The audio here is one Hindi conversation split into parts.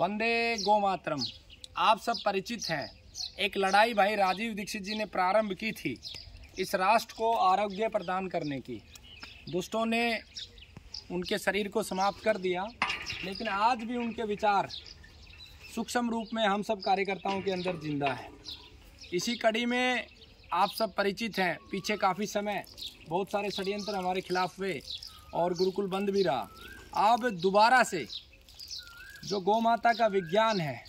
वंदे गोमातरम आप सब परिचित हैं एक लड़ाई भाई राजीव दीक्षित जी ने प्रारंभ की थी इस राष्ट्र को आरोग्य प्रदान करने की दुष्टों ने उनके शरीर को समाप्त कर दिया लेकिन आज भी उनके विचार सूक्ष्म रूप में हम सब कार्यकर्ताओं के अंदर जिंदा है इसी कड़ी में आप सब परिचित हैं पीछे काफ़ी समय बहुत सारे षड्यंत्र हमारे खिलाफ हुए और गुरुकुल बंद भी रहा अब दोबारा से जो गौ माता का विज्ञान है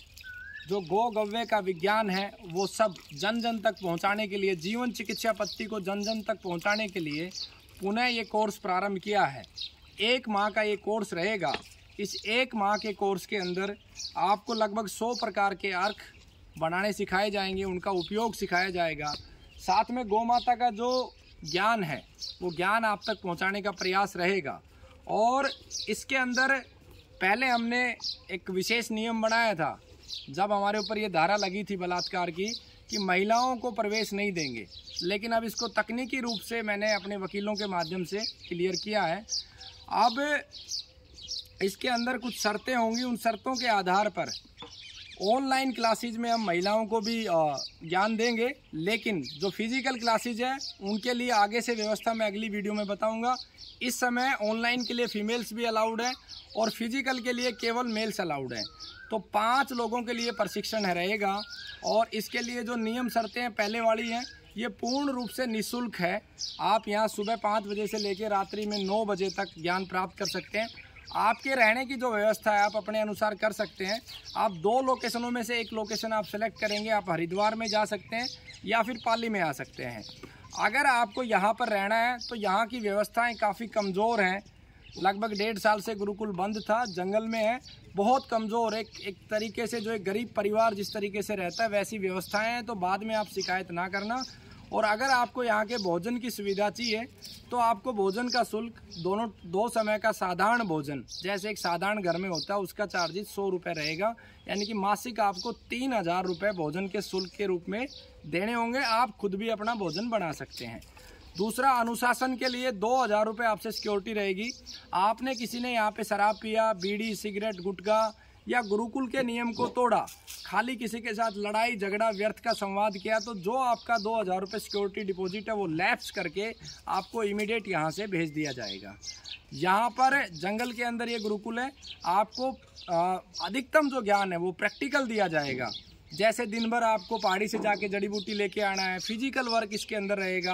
जो गौ गव्य का विज्ञान है वो सब जन जन तक पहुंचाने के लिए जीवन चिकित्सा पत्ती को जन जन तक पहुंचाने के लिए पुनः ये कोर्स प्रारंभ किया है एक माह का ये कोर्स रहेगा इस एक माह के कोर्स के अंदर आपको लगभग सौ प्रकार के अर्क बनाने सिखाए जाएंगे उनका उपयोग सिखाया जाएगा साथ में गौ माता का जो ज्ञान है वो ज्ञान आप तक पहुंचाने का प्रयास रहेगा और इसके अंदर पहले हमने एक विशेष नियम बनाया था जब हमारे ऊपर ये धारा लगी थी बलात्कार की कि महिलाओं को प्रवेश नहीं देंगे लेकिन अब इसको तकनीकी रूप से मैंने अपने वकीलों के माध्यम से क्लियर किया है अब इसके अंदर कुछ शर्तें होंगी उन शर्तों के आधार पर ऑनलाइन क्लासेज में हम महिलाओं को भी ज्ञान देंगे लेकिन जो फिजिकल क्लासेज है उनके लिए आगे से व्यवस्था मैं अगली वीडियो में बताऊंगा इस समय ऑनलाइन के लिए फीमेल्स भी अलाउड हैं और फिजिकल के लिए केवल मेल्स अलाउड हैं तो पाँच लोगों के लिए प्रशिक्षण रहेगा और इसके लिए जो नियम शर्तें पहले वाली हैं ये पूर्ण रूप से निःशुल्क है आप यहाँ सुबह पाँच बजे से लेकर रात्रि में नौ बजे तक ज्ञान प्राप्त कर सकते हैं आपके रहने की जो व्यवस्था है आप अपने अनुसार कर सकते हैं आप दो लोकेशनों में से एक लोकेशन आप सेलेक्ट करेंगे आप हरिद्वार में जा सकते हैं या फिर पाली में आ सकते हैं अगर आपको यहाँ पर रहना है तो यहाँ की व्यवस्थाएँ काफ़ी कमज़ोर हैं लगभग डेढ़ साल से गुरुकुल बंद था जंगल में है बहुत कमज़ोर एक एक तरीके से जो एक गरीब परिवार जिस तरीके से रहता है वैसी व्यवस्थाएं हैं तो बाद में आप शिकायत ना करना और अगर आपको यहाँ के भोजन की सुविधा चाहिए तो आपको भोजन का शुल्क दोनों दो समय का साधारण भोजन जैसे एक साधारण घर में होता है उसका चार्जेज सौ रुपये रहेगा यानी कि मासिक आपको तीन हज़ार रुपये भोजन के शुल्क के रूप में देने होंगे आप खुद भी अपना भोजन बना सकते हैं दूसरा अनुशासन के लिए दो हज़ार रुपये आपसे सिक्योरिटी रहेगी आपने किसी ने यहाँ पे शराब पिया बीड़ी सिगरेट गुटखा या गुरुकुल के नियम को तोड़ा खाली किसी के साथ लड़ाई झगड़ा व्यर्थ का संवाद किया तो जो आपका दो हज़ार रुपये सिक्योरिटी डिपॉजिट है वो लैप्स करके आपको इमीडिएट यहाँ से भेज दिया जाएगा यहाँ पर जंगल के अंदर ये गुरुकुल है आपको अधिकतम जो ज्ञान है वो प्रैक्टिकल दिया जाएगा जैसे दिन भर आपको पहाड़ी से जाके जड़ी बूटी लेके आना है फिजिकल वर्क इसके अंदर रहेगा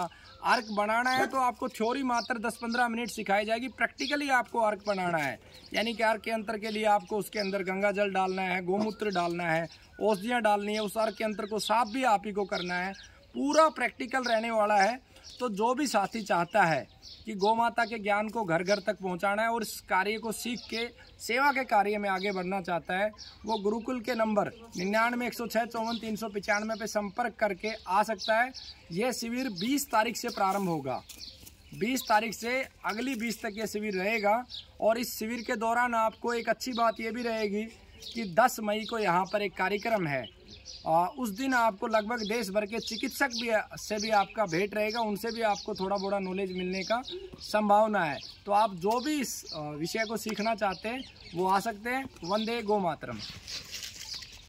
अर्क बनाना है तो आपको थ्योरी मात्र 10-15 मिनट सिखाई जाएगी प्रैक्टिकली आपको अर्क बनाना है यानी कि अर्क के अंतर के लिए आपको उसके अंदर गंगा जल डालना है गोमूत्र डालना है औषधियाँ डालनी है उस अर्क के अंतर को साफ भी आप ही को करना है पूरा प्रैक्टिकल रहने वाला है तो जो भी साथी चाहता है कि गौ माता के ज्ञान को घर घर तक पहुंचाना है और इस कार्य को सीख के सेवा के कार्य में आगे बढ़ना चाहता है वो गुरुकुल के नंबर निन्यानवे एक सौ छः चौवन तीन सौ पचानवे पर संपर्क करके आ सकता है यह शिविर बीस तारीख से प्रारंभ होगा बीस तारीख से अगली बीस तक यह शिविर रहेगा और इस शिविर के दौरान आपको एक अच्छी बात यह भी रहेगी कि 10 मई को यहाँ पर एक कार्यक्रम है उस दिन आपको लगभग देश भर के चिकित्सक भी से भी आपका भेंट रहेगा उनसे भी आपको थोड़ा बड़ा नॉलेज मिलने का संभावना है तो आप जो भी इस विषय को सीखना चाहते हैं वो आ सकते हैं वंदे गो मातरम